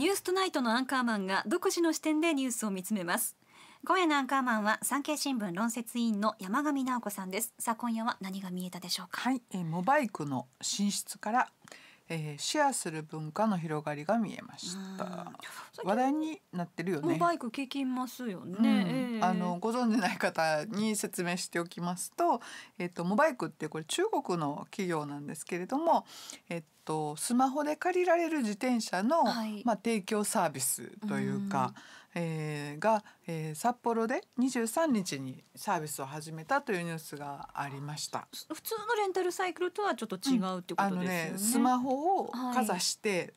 ニューストナイトのアンカーマンが独自の視点でニュースを見つめます。今夜のアンカーマンは産経新聞論説委員の山上直子さんです。さあ今夜は何が見えたでしょうか。はい、えモバイクの進出からえー、シェアする文化の広がりが見えました。話題になってるよね。バイク聞きますよね。うん、あのご存知ない方に説明しておきますと、えっ、とモバイクってこれ中国の企業なんですけれども、えっ、とスマホで借りられる自転車の、はい、まあ提供サービスというか。うえー、が、えー、札幌で23日にサービスを始めたというニュースがありました普通のレンタルサイクルとはちょっと違うってことですよねうん、あのねスマホをかざして、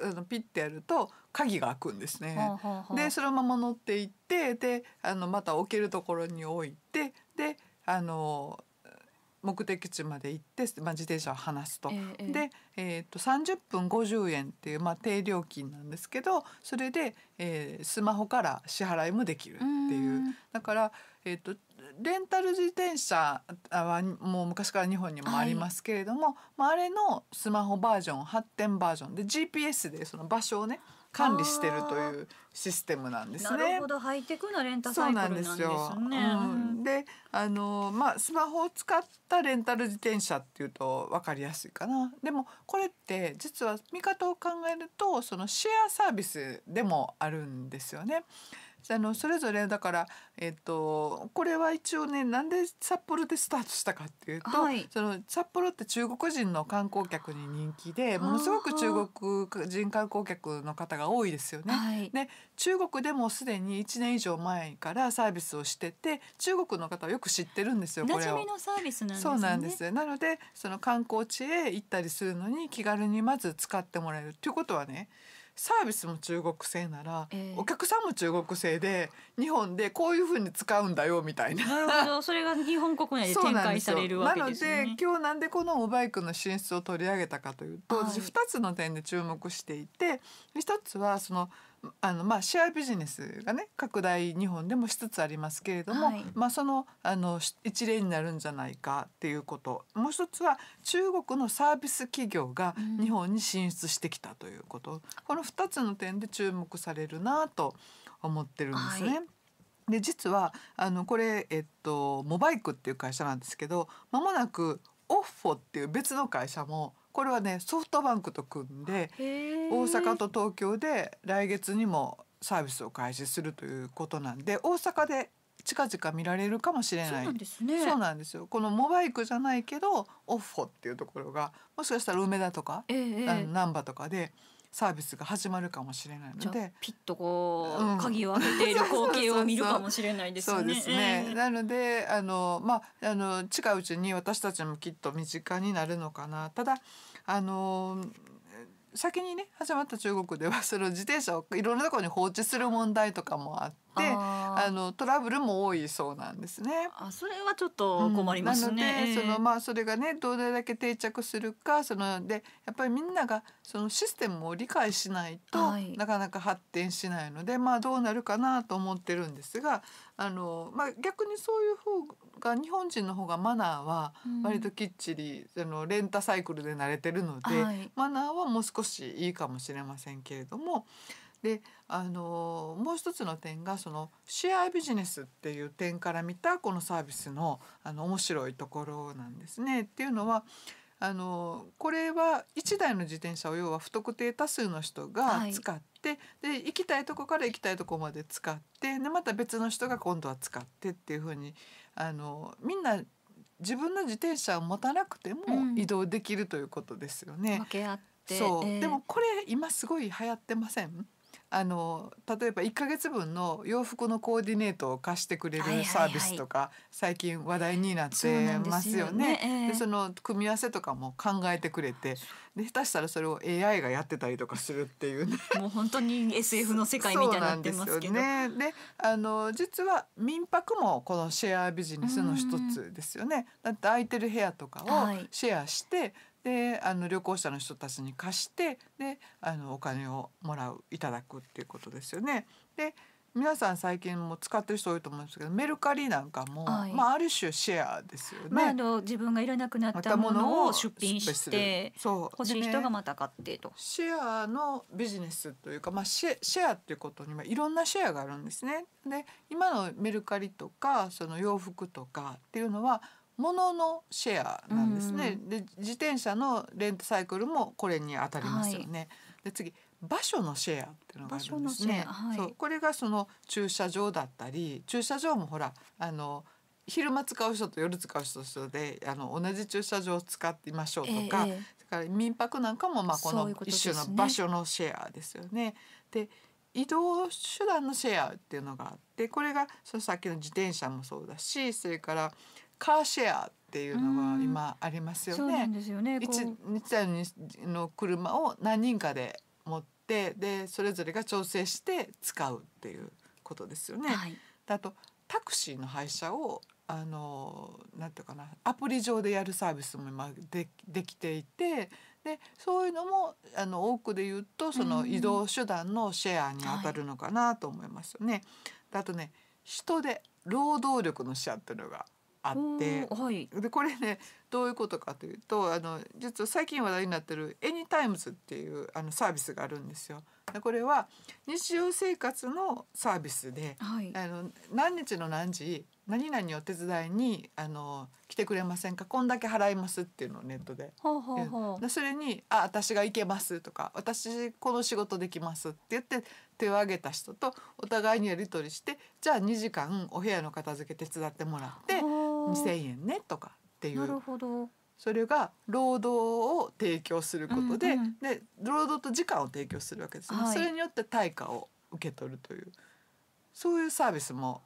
はい、あのピッてやると鍵が開くんですね、はあはあ、でそのまま乗っていってであのまた置けるところに置いてであの目的地まで行って、まあ、自転車を離すと、えー、で、えー、と30分50円っていう、まあ、低料金なんですけどそれで、えー、スマホから支払いもできるっていうだから、えーと、とレンタル自転車はもう昔から日本にもありますけれども、はい、まあ、あれのスマホバージョン発展バージョンで GPS でその場所をね管理してるというシステムなんですね。なるほどハイテクなレンタサイクルなんですね。うん、であのまあスマホを使ったレンタル自転車っていうとわかりやすいかな。でもこれって実は見方を考えるとそのシェアサービスでもあるんですよね。あのそれぞれだから、えっと、これは一応ねなんで札幌でスタートしたかっていうと、はい、その札幌って中国人の観光客に人気でものすごく中国人観光客の方が多いですよね。はい、で中国でもすでに1年以上前からサービスをしてて中国の方はよく知ってるんですよこれを。のサービスなそうなんですなのでその観光地へ行ったりするのに気軽にまず使ってもらえるということはねサービスも中国製なら、えー、お客さんも中国製で日本でこういうふうに使うんだよみたいな。なるほど それが日本国内で展開されるわけですね。なので今日なんでこのモバイクの進出を取り上げたかというと、はい、私2つの点で注目していて1つはそのあのまあシェアビジネスがね拡大日本でもしつつありますけれども、はい、まあそのあの一例になるんじゃないかっていうこともう一つは中国のサービス企業が日本に進出してきたということ、うん、この2つの点で注目されるなと思ってるんですね。はい、で実はあのこれ、えっと、モバイクっていう会社なんですけどまもなくオッフォっていう別の会社もこれはねソフトバンクと組んで大阪と東京で来月にもサービスを開始するということなんで大阪で近々見られるかもしれないそうなんですねそうなんですよこのモバイクじゃないけどオッホっていうところがもしかしたら梅田とか、難波とかで。えーサービスが始まるかもしれないのでピッとこう、うん、鍵を開けている光景を見るかもしれないですね。そうですね、なのであの、まあ、あの近いうちに私たちもきっと身近になるのかなただあの先にね始まった中国ではその自転車をいろんなところに放置する問題とかもあってあのトラブルも多いそうなんですね。あそれはちょっと困りますね。うん、なのでそのまあそれがねどれだけ定着するかそのでやっぱりみんながそのシステムを理解しないと、はい、なかなか発展しないのでまあどうなるかなと思ってるんですがあの、まあ、逆にそういう方が日本人の方がマナーは割ときっちり、あのレンタサイクルで慣れてるので、はい、マナーはもう少しいいかもしれませんけれども。であのもう一つの点がそのシェアビジネスっていう点から見たこのサービスのあの面白いところなんですね。っていうのはあのこれは1台の自転車を要は不特定多数の人が使って、はい、で行きたいとこから行きたいとこまで使ってでまた別の人が今度は使ってっていうふうにあのみんな自分の自転車を持たなくても移動できるということですよね。うん、そう、えー、でもこれ今すごい流行ってませんあの例えば1か月分の洋服のコーディネートを貸してくれるサービスとか、はいはいはい、最近話題になってますよね。そで、ねえー、その組み合わせとかも考えてくれてで下手したらそれを AI がやってたりとかするっていう、ね、もう本当に SF の世界みたいになってますけど。ね、であの実は民泊もこのシェアビジネスの一つですよね。だって空いてる部屋とかをシェアして、はいであの旅行者の人たちに貸してであのお金をもらういただくっていうことですよね。で皆さん最近も使ってる人多いと思うんですけどメルカリなんかも、はい、まあ、ある種シェアですよね、まあ、あの自分がいらなくなったものを出品してそう欲しい人がまた買ってと、ね、シェアのビジネスというか、まあ、シェシェアっていうことにはいろんなシェアがあるんですね。で今のメルカリとかその洋服とかっていうのは物のシェアなんですね、うん、で自転車のレンタサイクルもこれに当たりますよね。はい、で次場所のシェアっていうのがあるんですね、はい、そうこれがその駐車場だったり駐車場もほらあの昼間使う人と夜使う人とであの同じ駐車場を使ってみましょうとか、ええ、から民泊なんかもまあこの一種の場所のシェアですよね。で、ね、移動手段のシェアっていうのがあってこれがそのさっきの自転車もそうだしそれからカーシェアっていうのが今ありますよね。そうなんですよね。一一台の車を何人かで持ってでそれぞれが調整して使うっていうことですよね。はい、あとタクシーの配車をあのなんていうかなアプリ上でやるサービスも今でできていてでそういうのもあの多くで言うとその移動手段のシェアに当たるのかなと思いますよね。うんはい、あとね人で労働力のシェアっていうのがあって、はい、でこれねどういうことかというとあの実は最近話題になってる「エニタイムズ」っていうあのサービスがあるんですよ。これは日常生活のサービスで、はい、あの何日の何時何々お手伝いにあの来てくれませんかこんだけ払いますっていうのをネットでほうほうほうそれに「あ私が行けます」とか「私この仕事できます」って言って手を挙げた人とお互いにやり取りしてじゃあ2時間お部屋の片付け手伝ってもらって。2,000円ねとかっていう。なるほどそれが労働を提供することでうんうん、で労働と時間を提供するわけですね、はい、それによって対価を受け取るというそういうサービスも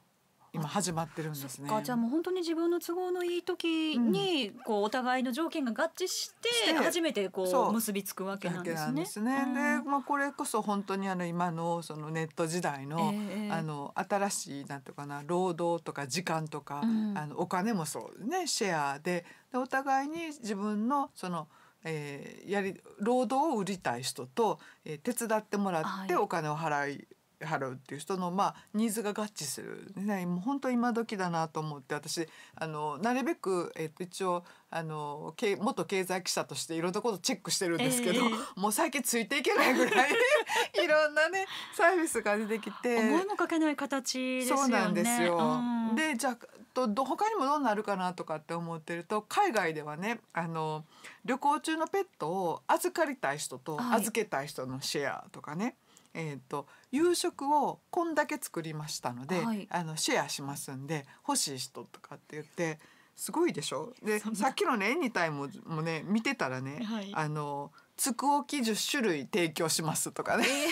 今始まってるんですね。じゃあもう本当に自分の都合のいい時に、うん、こうお互いの条件が合致して初めてこう結びつくわけなんですね。ですね。うん、で、まあこれこそ本当にあの今のそのネット時代の、えー、あの新しいなんとかな労働とか時間とか、うん、あのお金もそうねシェアででお互いに自分のそのえー、やり労働を売りたい人と、えー、手伝ってもらってお金を払い、はい払うっていう人のまあニーズが合致する、ね、もう本当今時だなと思って私あのなるべく、えと、一応あの元経済記者としていろんなことチェックしてるんですけど、えー、もう最近ついていけないぐらい いろんなねサービスが出てきて思いもかけない形ですよね。そうなんですよ、うん、でじゃと他にもどうなるかなとかって思ってると海外ではねあの旅行中のペットを預かりたい人と預けたい人のシェアとかね、はいえーと、夕食をこんだけ作りましたので、はい、あのシェアしますんで欲しい人とかって言ってすごいでしょでさっきのね「エニタイム」もね見てたらね、はい、あのつくおき10種類提供しますとかね、え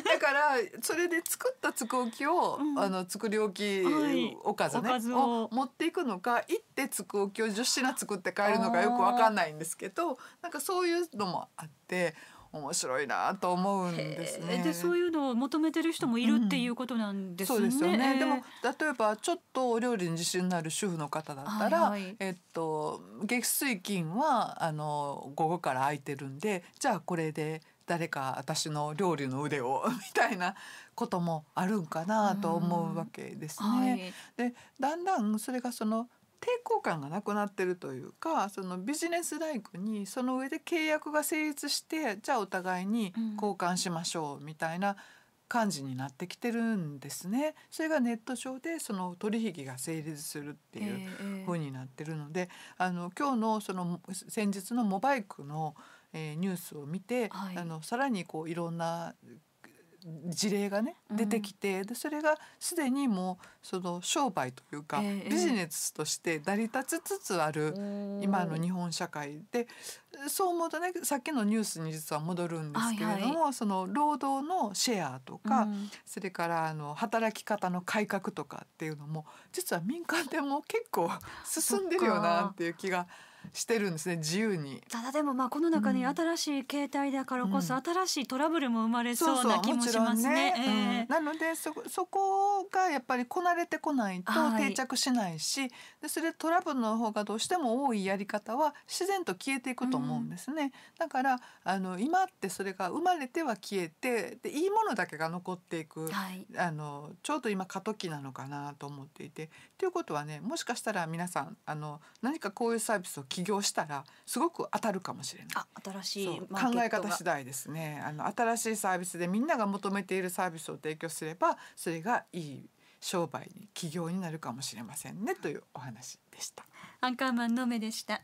ー、だからそれで作ったつくおきを、うん、あの作り置きおかずね、はい、を持っていくのか行ってつくおきを10品作って帰るのかよく分かんないんですけどなんかそういうのもあって面白いなと思うんですね。でそういうのを求めてる人もいるっていうことなんですね。うん、そうですよね。でも例えばちょっとお料理に自信のある主婦の方だったら、はいはい、えっと月水金はあの午後から空いてるんでじゃあこれで誰か私の料理の腕を みたいなこともあるんかなと思うわけですね。はい、でだんだんそれがその抵抗感がなくなってるというかそのビジネスライクにその上で契約が成立してじゃあお互いに交換しましょうみたいな感じになってきてるんですね。それがネット上でその取引が成立するっていう風になってるので、あの今日のその先日のモバイクのえー、ニュースを見て、はい、あのさらにこういろんな事例がね出てきて、うん、でそれがすでにもうその商売というか、えー、ビジネスとして成り立つつつある今の日本社会でそう思うとねさっきのニュースに実は戻るんですけれども、はい、その労働のシェアとか、うん、それからあの働き方の改革とかっていうのも実は民間でも結構進んでるよなっていう気が。してるんですね自由にただでもまあこの中に新しい携帯だからこそ、新しいトラブルも生まれそうな気もしますね。なのでそそこがやっぱりこなれてこないと定着しないし、はい、でそれトラブルの方がどうしても多いやり方は自然と消えていくと思うんですね。うん、だからあの今ってそれが生まれては消えてでいいものだけが残っていく、はい、あのちょうど今過渡期なのかなと思っていて。ということはねもしかしたら皆さんあの何かこういうサービスを起業したらすごく当たるかもしれない。新しい考え方次第ですね。あの新しいサービスでみんなが求めているサービスを提供すればそれがいい商売に起業になるかもしれませんねというお話でした。アンカーマンの目でした。